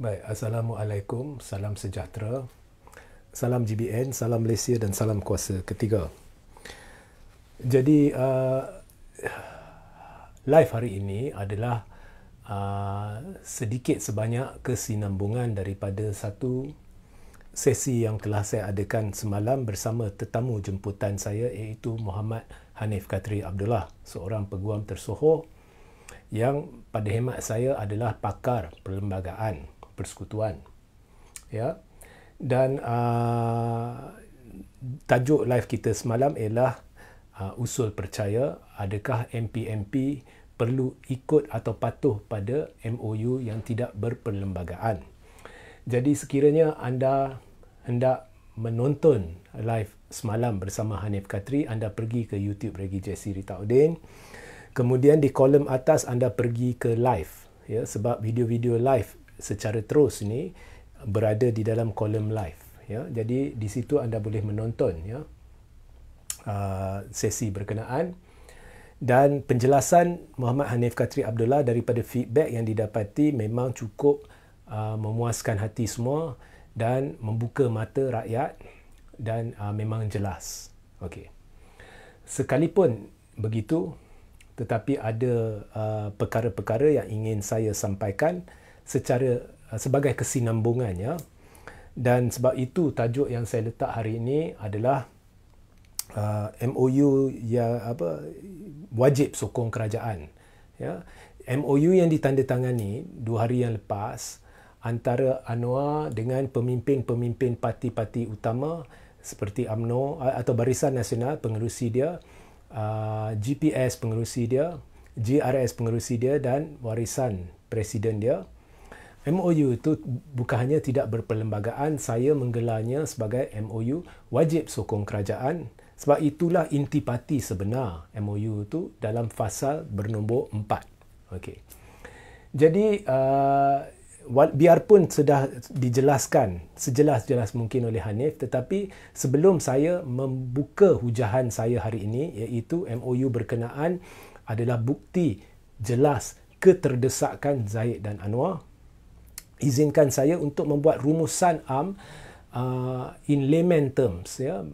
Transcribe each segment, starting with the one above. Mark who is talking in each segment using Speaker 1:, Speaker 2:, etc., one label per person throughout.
Speaker 1: Baik, Assalamualaikum, salam sejahtera, salam GBN, salam Malaysia dan salam kuasa ketiga. Jadi, uh, live hari ini adalah uh, sedikit sebanyak kesinambungan daripada satu sesi yang telah saya adakan semalam bersama tetamu jemputan saya iaitu Muhammad Hanif Katri Abdullah, seorang peguam tersohor yang pada hemat saya adalah pakar perlembagaan persekutuan. Ya. Dan uh, tajuk live kita semalam ialah uh, usul percaya adakah MPMP perlu ikut atau patuh pada MOU yang tidak berperlembagaan. Jadi sekiranya anda hendak menonton live semalam bersama Hanif Katri, anda pergi ke YouTube Regi Jesse Rita Odin. Kemudian di kolom atas anda pergi ke live ya sebab video-video live secara terus ni berada di dalam kolom live ya jadi di situ anda boleh menonton ya uh, sesi berkenaan dan penjelasan Muhammad Hanif Khatri Abdullah daripada feedback yang didapati memang cukup uh, memuaskan hati semua dan membuka mata rakyat dan uh, memang jelas. Okey. Sekalipun begitu tetapi ada uh, perkara-perkara yang ingin saya sampaikan secara uh, sebagai kesinambungannya dan sebab itu tajuk yang saya letak hari ini adalah uh, MOU yang apa wajib sokong kerajaan ya MOU yang ditandatangani dua hari yang lepas antara Anwar dengan pemimpin-pemimpin parti-parti utama seperti AMNO uh, atau Barisan Nasional pengerusi dia uh, GPS pengerusi dia GRS pengerusi dia dan warisan presiden dia MOU itu bukan hanya tidak berperlembagaan, saya menggelarnya sebagai MOU wajib sokong kerajaan. Sebab itulah intipati sebenar MOU itu dalam fasa bernombor 4. Okay. Jadi, uh, biarpun sudah dijelaskan sejelas-jelas mungkin oleh Hanif, tetapi sebelum saya membuka hujahan saya hari ini, iaitu MOU berkenaan adalah bukti jelas keterdesakan Zaid dan Anwar, izinkan saya untuk membuat rumusan am uh, in layman terms ya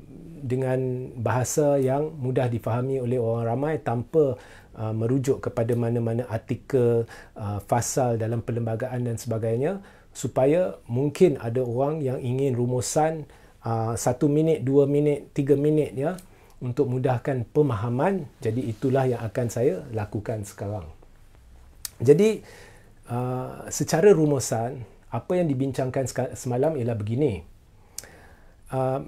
Speaker 1: dengan bahasa yang mudah difahami oleh orang ramai tanpa uh, merujuk kepada mana-mana artikel uh, fasal dalam perlembagaan dan sebagainya supaya mungkin ada orang yang ingin rumusan uh, satu minit, dua minit, tiga minit ya untuk mudahkan pemahaman jadi itulah yang akan saya lakukan sekarang jadi uh, secara rumusan apa yang dibincangkan semalam ialah begini uh,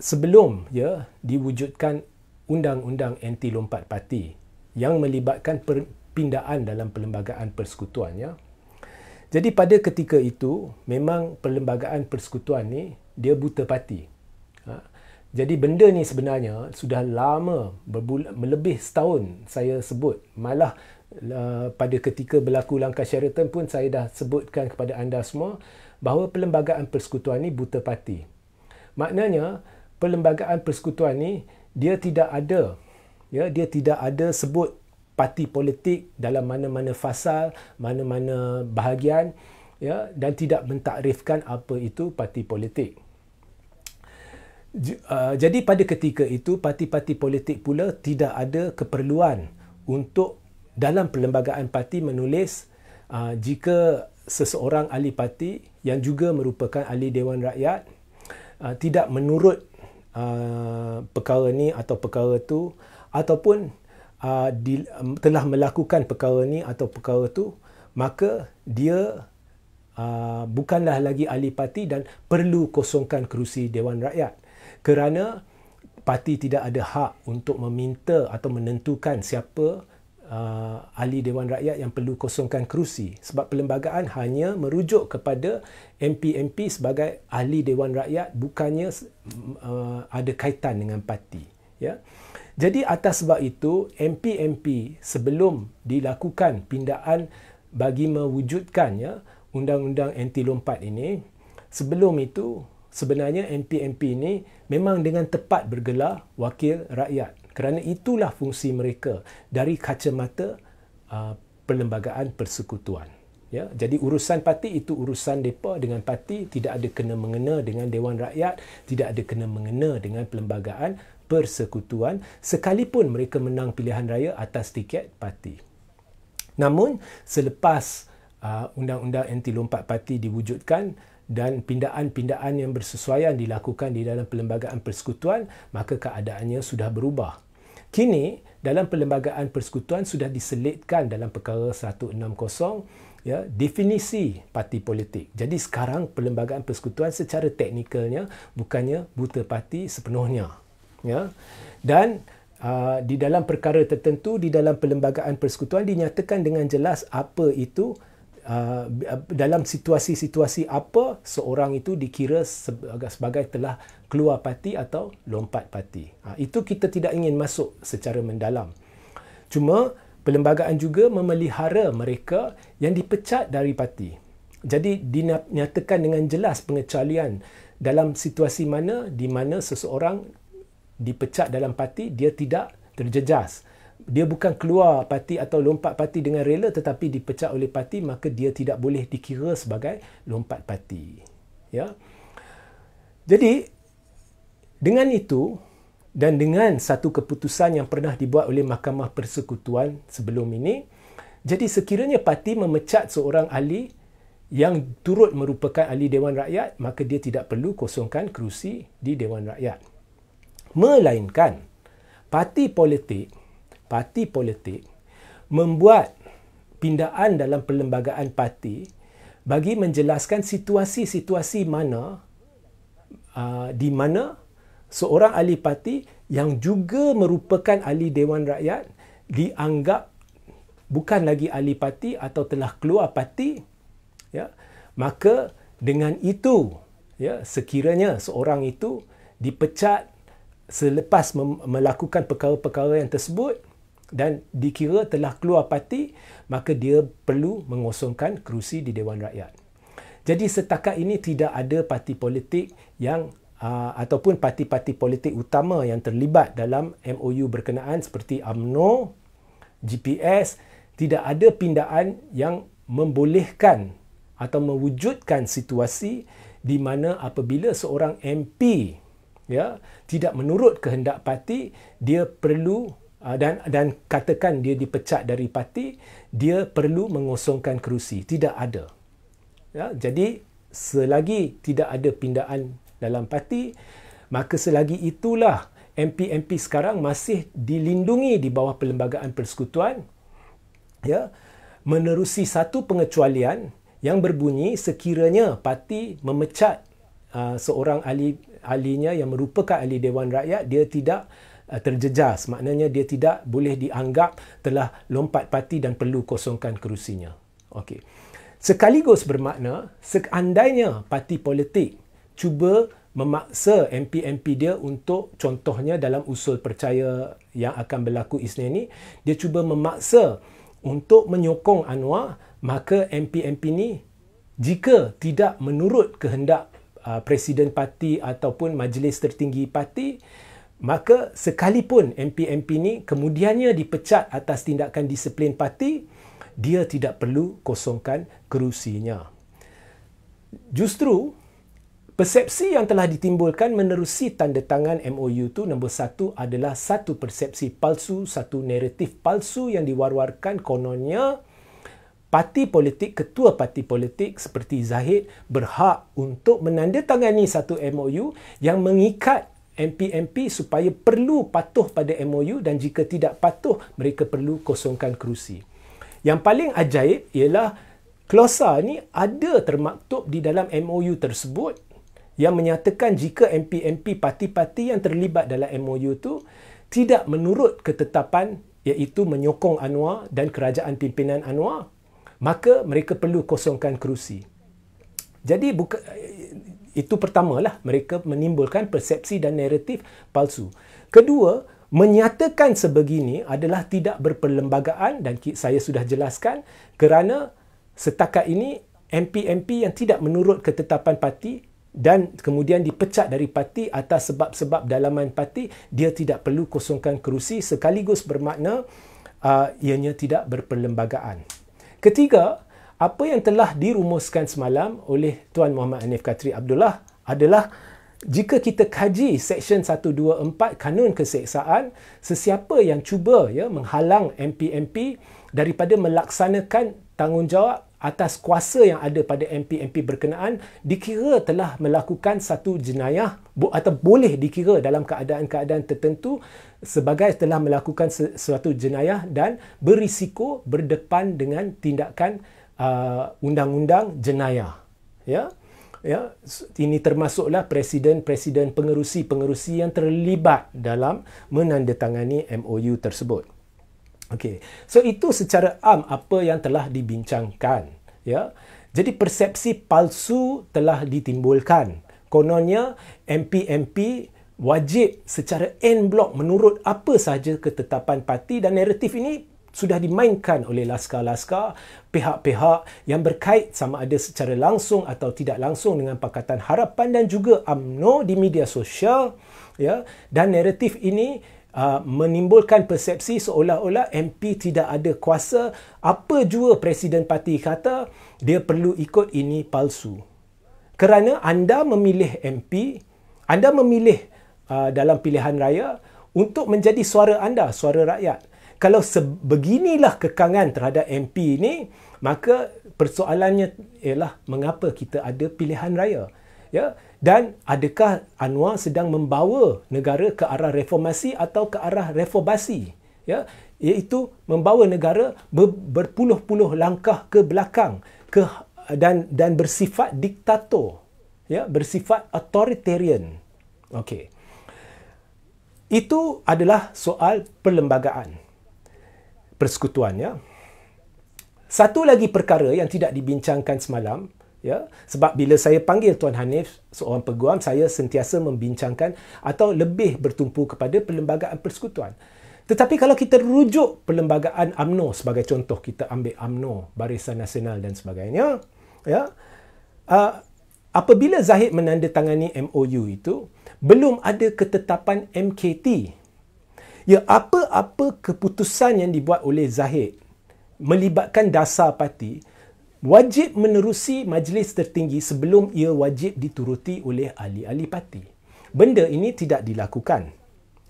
Speaker 1: sebelum ya diwujudkan undang-undang anti lompat parti yang melibatkan perpindaan dalam perlembagaan persekutuan ya jadi pada ketika itu memang perlembagaan persekutuan ni dia buta parti ah, jadi benda ni sebenarnya sudah lama berbulan melebih setahun saya sebut malah Uh, pada ketika berlaku langkah syaratan pun saya dah sebutkan kepada anda semua bahawa perlembagaan persekutuan ini buta parti. Maknanya perlembagaan persekutuan ini dia tidak ada ya dia tidak ada sebut parti politik dalam mana-mana fasa, mana-mana bahagian ya dan tidak mentakrifkan apa itu parti politik. Uh, jadi pada ketika itu parti-parti politik pula tidak ada keperluan untuk dalam perlembagaan parti menulis uh, jika seseorang ahli parti yang juga merupakan ahli dewan rakyat uh, tidak menurut uh, perkara ni atau perkara itu ataupun uh, di, um, telah melakukan perkara ini atau perkara itu maka dia uh, bukanlah lagi ahli parti dan perlu kosongkan kerusi dewan rakyat kerana parti tidak ada hak untuk meminta atau menentukan siapa uh, ahli Dewan Rakyat yang perlu kosongkan kerusi sebab perlembagaan hanya merujuk kepada MP-MP sebagai ahli Dewan Rakyat bukannya uh, ada kaitan dengan parti ya jadi atas sebab itu MP-MP sebelum dilakukan pindaan bagi mewujudkannya undang-undang anti lompat ini sebelum itu sebenarnya MP-MP ini memang dengan tepat bergelar wakil rakyat kerana itulah fungsi mereka dari kacamata uh, perlembagaan persekutuan ya jadi urusan parti itu urusan depa dengan parti tidak ada kena mengena dengan dewan rakyat tidak ada kena mengena dengan perlembagaan persekutuan sekalipun mereka menang pilihan raya atas tiket parti namun selepas uh, undang-undang anti lompat parti diwujudkan dan pindaan-pindaan yang bersesuaian dilakukan di dalam perlembagaan persekutuan maka keadaannya sudah berubah Kini, dalam perlembagaan persekutuan sudah diselitkan dalam perkara 160 ya, definisi parti politik. Jadi sekarang perlembagaan persekutuan secara teknikalnya bukannya buta parti sepenuhnya. Ya. Dan Uh, di dalam perkara tertentu di dalam perlembagaan persekutuan dinyatakan dengan jelas apa itu Uh, uh, dalam situasi-situasi apa seorang itu dikira sebagai telah keluar parti atau lompat parti. Uh, itu kita tidak ingin masuk secara mendalam. Cuma perlembagaan juga memelihara mereka yang dipecat dari parti. Jadi dinyatakan dengan jelas pengecualian dalam situasi mana di mana seseorang dipecat dalam parti dia tidak terjejas dia bukan keluar parti atau lompat parti dengan rela tetapi dipecat oleh parti maka dia tidak boleh dikira sebagai lompat parti ya jadi dengan itu dan dengan satu keputusan yang pernah dibuat oleh mahkamah persekutuan sebelum ini jadi sekiranya parti memecat seorang ahli yang turut merupakan ahli dewan rakyat maka dia tidak perlu kosongkan kerusi di dewan rakyat melainkan parti politik parti politik membuat pindaan dalam perlembagaan parti bagi menjelaskan situasi-situasi mana uh, di mana seorang ahli parti yang juga merupakan ahli dewan rakyat dianggap bukan lagi ahli parti atau telah keluar parti ya maka dengan itu ya sekiranya seorang itu dipecat selepas melakukan perkara-perkara yang tersebut dan dikira telah keluar parti maka dia perlu mengosongkan kerusi di Dewan Rakyat. Jadi setakat ini tidak ada parti politik yang uh, ataupun parti-parti politik utama yang terlibat dalam MOU berkenaan seperti AMNO, GPS tidak ada pindaan yang membolehkan atau mewujudkan situasi di mana apabila seorang MP ya tidak menurut kehendak parti dia perlu Ah, dan dan katakan dia dipecat dari parti dia perlu mengosongkan kerusi tidak ada ya jadi selagi tidak ada pindaan dalam parti maka selagi itulah MP-MP sekarang masih dilindungi di bawah perlembagaan persekutuan ya menerusi satu pengecualian yang berbunyi sekiranya parti memecat uh, seorang ahli ahlinya yang merupakan ahli dewan rakyat dia tidak Eh, terjejas maknanya dia tidak boleh dianggap telah lompat parti dan perlu kosongkan kerusinya okey sekaligus bermakna seandainya parti politik cuba memaksa MP-MP dia untuk contohnya dalam usul percaya yang akan berlaku Isnin ini, dia cuba memaksa untuk menyokong Anwar maka MP-MP ini jika tidak menurut kehendak uh, presiden parti ataupun majlis tertinggi parti Maka sekalipun MP-MP ini kemudiannya dipecat atas tindakan disiplin parti, dia tidak perlu kosongkan kerusinya. Justru, persepsi yang telah ditimbulkan menerusi tanda tangan MOU tu nombor satu adalah satu persepsi palsu, satu naratif palsu yang diwar-warkan kononnya parti politik, ketua parti politik seperti Zahid berhak untuk menandatangani satu MOU yang mengikat MP-MP supaya perlu patuh pada MOU dan jika tidak patuh, mereka perlu kosongkan kerusi. Yang paling ajaib ialah klausa ini ada termaktub di dalam MOU tersebut yang menyatakan jika MP-MP parti-parti yang terlibat dalam MOU tu tidak menurut ketetapan iaitu menyokong Anwar dan kerajaan pimpinan Anwar, maka mereka perlu kosongkan kerusi. Jadi buka, itu pertamalah mereka menimbulkan persepsi dan naratif palsu. Kedua, menyatakan sebegini adalah tidak berperlembagaan dan saya sudah jelaskan kerana setakat ini MP-MP yang tidak menurut ketetapan parti dan kemudian dipecat dari parti atas sebab-sebab dalaman parti dia tidak perlu kosongkan kerusi sekaligus bermakna uh, ianya tidak berperlembagaan. Ketiga, apa yang telah dirumuskan semalam oleh Tuan Muhammad Hanif Khatri Abdullah adalah jika kita kaji Seksyen 124 Kanun Keseksaan, sesiapa yang cuba ya, menghalang MPMP daripada melaksanakan tanggungjawab atas kuasa yang ada pada MPMP berkenaan dikira telah melakukan satu jenayah atau boleh dikira dalam keadaan-keadaan tertentu sebagai telah melakukan sesuatu jenayah dan berisiko berdepan dengan tindakan uh, undang-undang jenayah ya ya ini termasuklah presiden-presiden pengerusi-pengerusi yang terlibat dalam menandatangani MOU tersebut Okay, so itu secara am apa yang telah dibincangkan ya jadi persepsi palsu telah ditimbulkan kononnya MP-MP wajib secara en bloc menurut apa sahaja ketetapan parti dan naratif ini sudah dimainkan oleh laskar-laskar pihak-pihak yang berkait sama ada secara langsung atau tidak langsung dengan Pakatan Harapan dan juga UMNO di media sosial ya dan naratif ini uh, menimbulkan persepsi seolah-olah MP tidak ada kuasa apa jua presiden parti kata dia perlu ikut ini palsu kerana anda memilih MP anda memilih uh, dalam pilihan raya untuk menjadi suara anda suara rakyat kalau sebeginilah kekangan terhadap MP ini, maka persoalannya ialah mengapa kita ada pilihan raya? Ya? Dan adakah Anwar sedang membawa negara ke arah reformasi atau ke arah reformasi? Ya? Iaitu membawa negara berpuluh-puluh langkah ke belakang ke, dan dan bersifat diktator, ya? bersifat authoritarian. Okey. Itu adalah soal perlembagaan persekutuannya. Satu lagi perkara yang tidak dibincangkan semalam, ya, sebab bila saya panggil Tuan Hanif seorang peguam, saya sentiasa membincangkan atau lebih bertumpu kepada perlembagaan persekutuan. Tetapi kalau kita rujuk perlembagaan AMNO sebagai contoh kita ambil AMNO, Barisan Nasional dan sebagainya, ya. Uh, apabila Zahid menandatangani MOU itu, belum ada ketetapan MKT ya apa-apa keputusan yang dibuat oleh Zahid melibatkan dasar parti wajib menerusi majlis tertinggi sebelum ia wajib dituruti oleh ahli-ahli parti. Benda ini tidak dilakukan.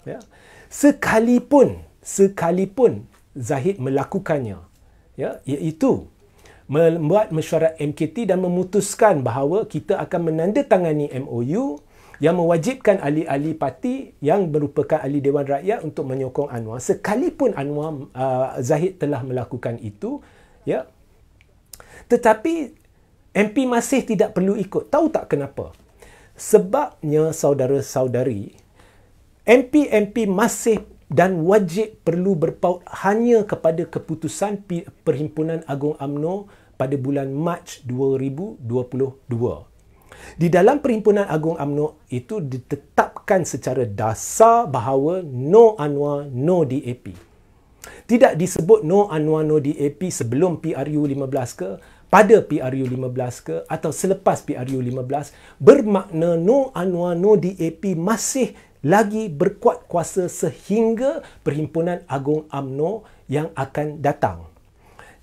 Speaker 1: Ya. Sekalipun sekalipun Zahid melakukannya, ya, iaitu membuat mesyuarat MKT dan memutuskan bahawa kita akan menandatangani MOU yang mewajibkan ahli-ahli parti yang merupakan ahli Dewan Rakyat untuk menyokong Anwar sekalipun Anwar uh, Zahid telah melakukan itu ya tetapi MP masih tidak perlu ikut tahu tak kenapa sebabnya saudara-saudari MP-MP masih dan wajib perlu berpaut hanya kepada keputusan Perhimpunan Agong AMNO pada bulan Mac 2022 di dalam Perhimpunan Agung UMNO itu ditetapkan secara dasar bahawa no ANWA, no DAP. Tidak disebut no ANWA, no DAP sebelum PRU 15 ke, pada PRU 15 ke atau selepas PRU 15 bermakna no ANWA, no DAP masih lagi berkuat kuasa sehingga Perhimpunan Agung UMNO yang akan datang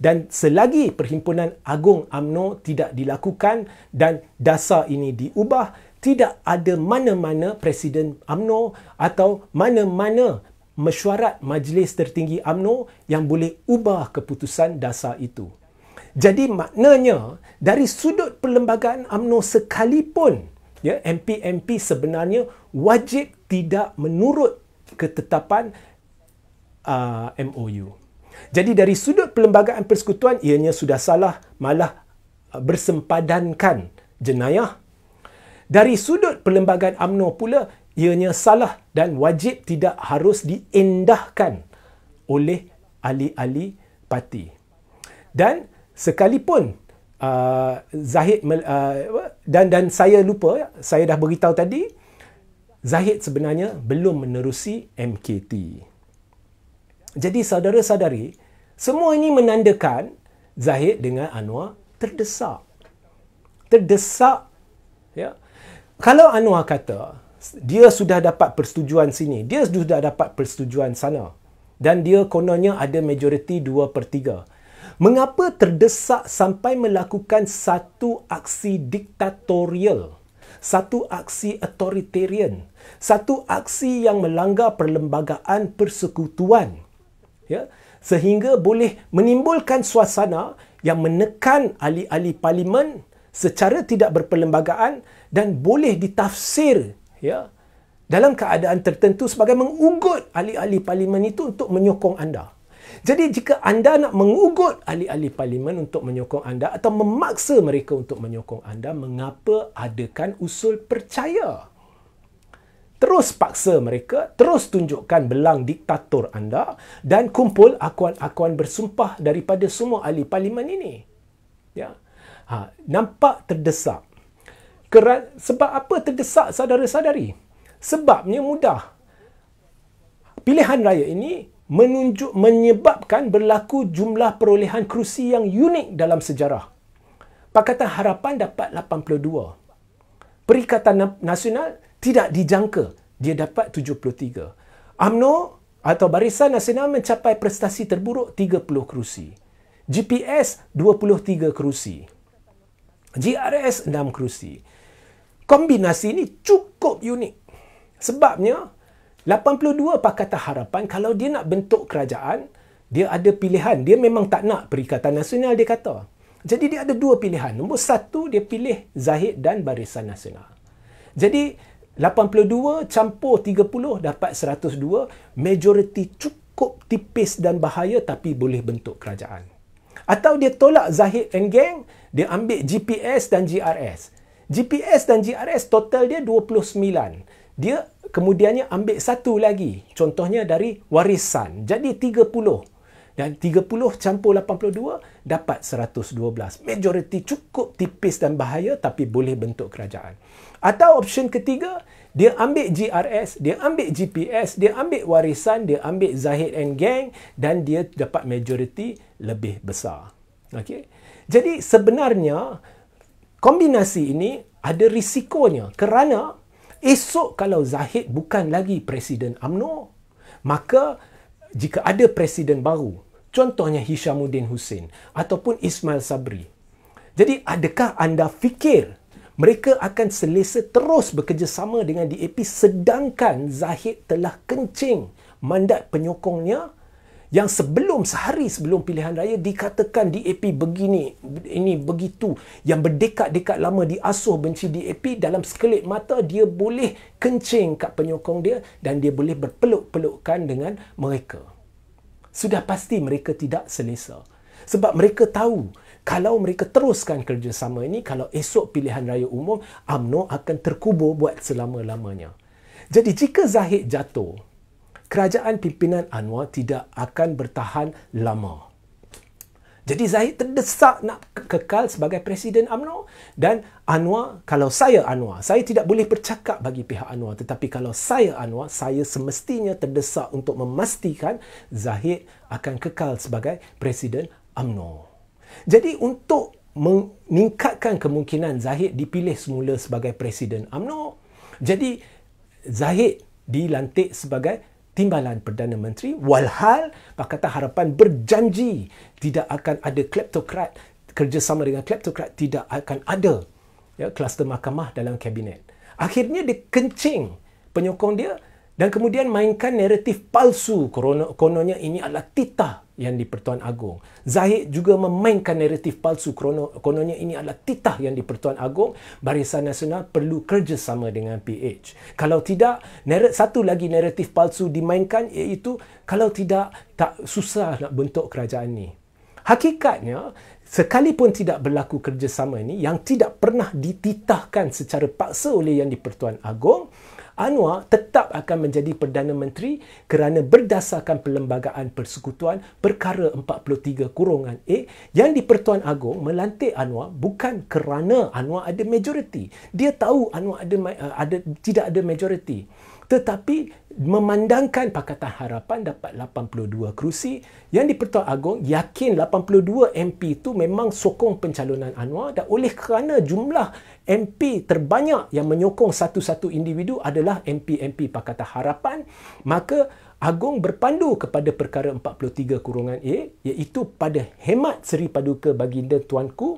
Speaker 1: dan selagi perhimpunan agung AMNO tidak dilakukan dan dasar ini diubah tidak ada mana-mana presiden AMNO atau mana-mana mesyuarat majlis tertinggi AMNO yang boleh ubah keputusan dasar itu jadi maknanya dari sudut perlembagaan AMNO sekalipun ya MP-MP sebenarnya wajib tidak menurut ketetapan uh, MOU jadi dari sudut perlembagaan persekutuan ianya sudah salah malah uh, bersempadankan jenayah. Dari sudut perlembagaan UMNO pula ianya salah dan wajib tidak harus diendahkan oleh ahli-ahli parti. Dan sekalipun uh, Zahid uh, dan dan saya lupa saya dah beritahu tadi Zahid sebenarnya belum menerusi MKT. Jadi saudara-saudari, semua ini menandakan Zahid dengan Anwar terdesak. Terdesak. Ya. Kalau Anwar kata, dia sudah dapat persetujuan sini, dia sudah dapat persetujuan sana. Dan dia kononnya ada majoriti 2 per 3. Mengapa terdesak sampai melakukan satu aksi diktatorial? Satu aksi authoritarian? Satu aksi yang melanggar perlembagaan persekutuan? ya sehingga boleh menimbulkan suasana yang menekan ahli-ahli parlimen secara tidak berperlembagaan dan boleh ditafsir ya dalam keadaan tertentu sebagai mengugut ahli-ahli parlimen itu untuk menyokong anda jadi jika anda nak mengugut ahli-ahli parlimen untuk menyokong anda atau memaksa mereka untuk menyokong anda mengapa adakan usul percaya terus paksa mereka, terus tunjukkan belang diktator anda dan kumpul akuan-akuan bersumpah daripada semua ahli parlimen ini. Ya. Ha, nampak terdesak. Keran, sebab apa terdesak saudara-saudari? Sebabnya mudah. Pilihan raya ini menunjuk menyebabkan berlaku jumlah perolehan kerusi yang unik dalam sejarah. Pakatan Harapan dapat 82. Perikatan Nasional 90 tidak dijangka dia dapat 73. AMNO atau Barisan Nasional mencapai prestasi terburuk 30 kerusi. GPS 23 kerusi. GRS 6 kerusi. Kombinasi ini cukup unik. Sebabnya 82 Pakatan Harapan kalau dia nak bentuk kerajaan, dia ada pilihan. Dia memang tak nak Perikatan Nasional dia kata. Jadi dia ada dua pilihan. Nombor satu, dia pilih Zahid dan Barisan Nasional. Jadi 82 campur 30 dapat 102 majoriti cukup tipis dan bahaya tapi boleh bentuk kerajaan atau dia tolak Zahid and gang dia ambil GPS dan GRS GPS dan GRS total dia 29 dia kemudiannya ambil satu lagi contohnya dari warisan jadi dan 30 campur 82 dapat 112. Majoriti cukup tipis dan bahaya tapi boleh bentuk kerajaan. Atau option ketiga, dia ambil GRS, dia ambil GPS, dia ambil warisan, dia ambil Zahid and Gang dan dia dapat majoriti lebih besar. okay Jadi sebenarnya kombinasi ini ada risikonya kerana esok kalau Zahid bukan lagi presiden AMNO, maka jika ada presiden baru Contohnya Hishamuddin Hussein ataupun Ismail Sabri. Jadi adakah anda fikir mereka akan selesa terus bekerjasama dengan DAP sedangkan Zahid telah kencing mandat penyokongnya yang sebelum sehari sebelum pilihan raya dikatakan DAP begini ini begitu yang berdekat-dekat lama diasuh benci DAP dalam sekelip mata dia boleh kencing kat penyokong dia dan dia boleh berpeluk-pelukkan dengan mereka sudah pasti mereka tidak selesa. Sebab mereka tahu kalau mereka teruskan kerjasama ini, kalau esok pilihan raya umum, UMNO akan terkubur buat selama-lamanya. Jadi jika Zahid jatuh, kerajaan pimpinan Anwar tidak akan bertahan lama. Jadi Zahid terdesak nak kekal sebagai Presiden UMNO dan Anwar, kalau saya Anwar, saya tidak boleh bercakap bagi pihak Anwar tetapi kalau saya Anwar, saya semestinya terdesak untuk memastikan Zahid akan kekal sebagai Presiden UMNO. Jadi untuk meningkatkan kemungkinan Zahid dipilih semula sebagai Presiden UMNO, jadi Zahid dilantik sebagai timbalan Perdana Menteri walhal Pakatan Harapan berjanji tidak akan ada kleptokrat kerjasama dengan kleptokrat tidak akan ada ya kluster mahkamah dalam kabinet akhirnya dia kencing penyokong dia dan kemudian mainkan naratif palsu kononnya ini adalah titah yang di-Pertuan Agong. Zahid juga memainkan naratif palsu kononnya ini adalah titah yang di-Pertuan Agong. Barisan Nasional perlu kerjasama dengan PH. Kalau tidak, satu lagi naratif palsu dimainkan iaitu kalau tidak, tak susah nak bentuk kerajaan ini. Hakikatnya, sekalipun tidak berlaku kerjasama ini yang tidak pernah dititahkan secara paksa oleh yang di-Pertuan Agong, Anwar tetap akan menjadi Perdana Menteri kerana berdasarkan Perlembagaan Persekutuan Perkara 43-A kurungan yang di-Pertuan Agong melantik Anwar bukan kerana Anwar ada majoriti. Dia tahu Anwar ada, eh, ada, tidak ada majoriti tetapi memandangkan Pakatan Harapan dapat 82 kerusi yang di-Pertua Agong yakin 82 MP itu memang sokong pencalonan Anwar dan oleh kerana jumlah MP terbanyak yang menyokong satu-satu individu adalah MP-MP Pakatan Harapan maka Agong berpandu kepada perkara 43 kurungan A iaitu pada hemat Seri Paduka Baginda Tuanku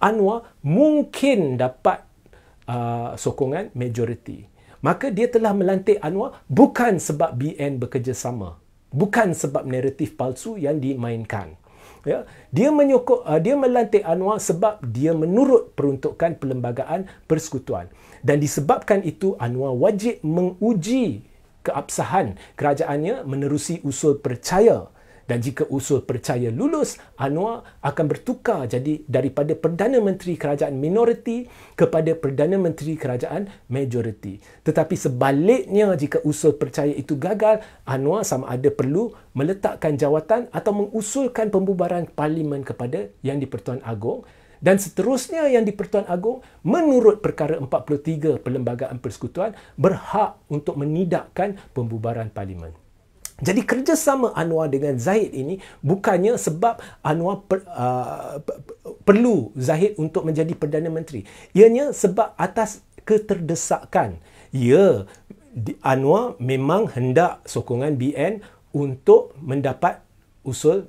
Speaker 1: Anwar mungkin dapat uh, sokongan majoriti maka dia telah melantik Anwar bukan sebab BN bekerjasama bukan sebab naratif palsu yang dimainkan ya dia menyokong uh, dia melantik Anwar sebab dia menurut peruntukan perlembagaan persekutuan dan disebabkan itu Anwar wajib menguji keabsahan kerajaannya menerusi usul percaya dan jika usul percaya lulus, Anwar akan bertukar jadi daripada Perdana Menteri Kerajaan Minoriti kepada Perdana Menteri Kerajaan Majoriti. Tetapi sebaliknya jika usul percaya itu gagal, Anwar sama ada perlu meletakkan jawatan atau mengusulkan pembubaran parlimen kepada Yang di-Pertuan Agong dan seterusnya Yang di-Pertuan Agong menurut perkara 43 Perlembagaan Persekutuan berhak untuk menidakkan pembubaran parlimen. Jadi kerjasama Anwar dengan Zahid ini bukannya sebab Anwar per, uh, perlu Zahid untuk menjadi Perdana Menteri. Ianya sebab atas keterdesakan. Ya, Anwar memang hendak sokongan BN untuk mendapat usul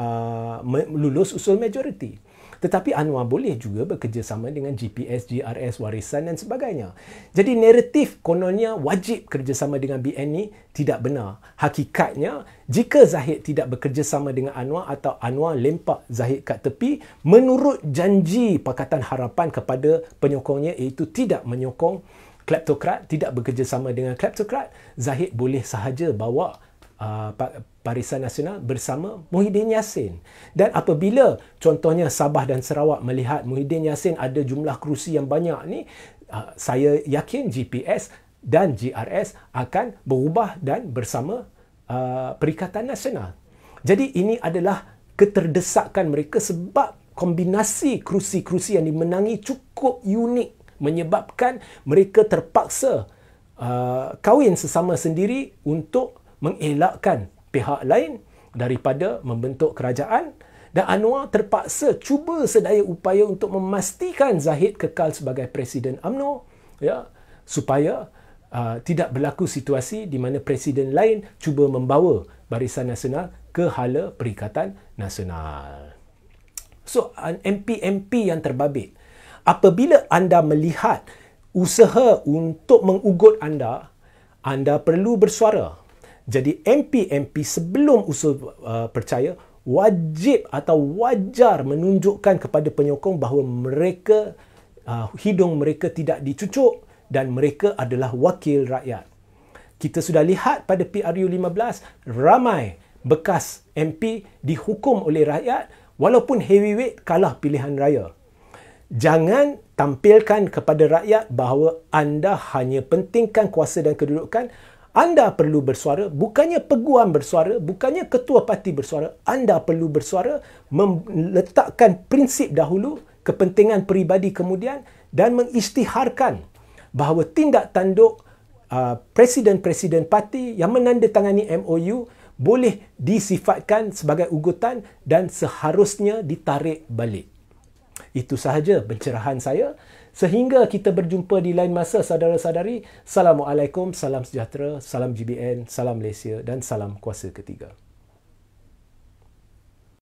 Speaker 1: uh, lulus usul majoriti. Tetapi Anwar boleh juga bekerjasama dengan GPS, GRS, warisan dan sebagainya. Jadi naratif kononnya wajib kerjasama dengan BN ni tidak benar. Hakikatnya, jika Zahid tidak bekerjasama dengan Anwar atau Anwar lempak Zahid kat tepi, menurut janji Pakatan Harapan kepada penyokongnya iaitu tidak menyokong kleptokrat, tidak bekerjasama dengan kleptokrat, Zahid boleh sahaja bawa uh, Barisan Nasional bersama Muhyiddin Yassin. Dan apabila contohnya Sabah dan Sarawak melihat Muhyiddin Yassin ada jumlah kerusi yang banyak ni, uh, saya yakin GPS dan GRS akan berubah dan bersama uh, Perikatan Nasional. Jadi ini adalah keterdesakan mereka sebab kombinasi kerusi-kerusi yang dimenangi cukup unik menyebabkan mereka terpaksa uh, kahwin sesama sendiri untuk mengelakkan pihak lain daripada membentuk kerajaan dan Anwar terpaksa cuba sedaya upaya untuk memastikan Zahid kekal sebagai presiden AMNO ya supaya uh, tidak berlaku situasi di mana presiden lain cuba membawa Barisan Nasional ke hala Perikatan Nasional. So MP-MP yang terbabit. Apabila anda melihat usaha untuk mengugut anda, anda perlu bersuara. Jadi MP-MP sebelum usul uh, percaya wajib atau wajar menunjukkan kepada penyokong bahawa mereka uh, hidung mereka tidak dicucuk dan mereka adalah wakil rakyat. Kita sudah lihat pada PRU 15 ramai bekas MP dihukum oleh rakyat walaupun heavyweight kalah pilihan raya. Jangan tampilkan kepada rakyat bahawa anda hanya pentingkan kuasa dan kedudukan anda perlu bersuara, bukannya peguam bersuara, bukannya ketua parti bersuara. Anda perlu bersuara, meletakkan prinsip dahulu, kepentingan peribadi kemudian dan mengistiharkan bahawa tindak tanduk uh, presiden-presiden uh, parti yang menandatangani MOU boleh disifatkan sebagai ugutan dan seharusnya ditarik balik. Itu sahaja pencerahan saya. Sehingga kita berjumpa di lain masa, saudara-saudari. Assalamualaikum, salam sejahtera, salam GBN, salam Malaysia dan salam kuasa ketiga.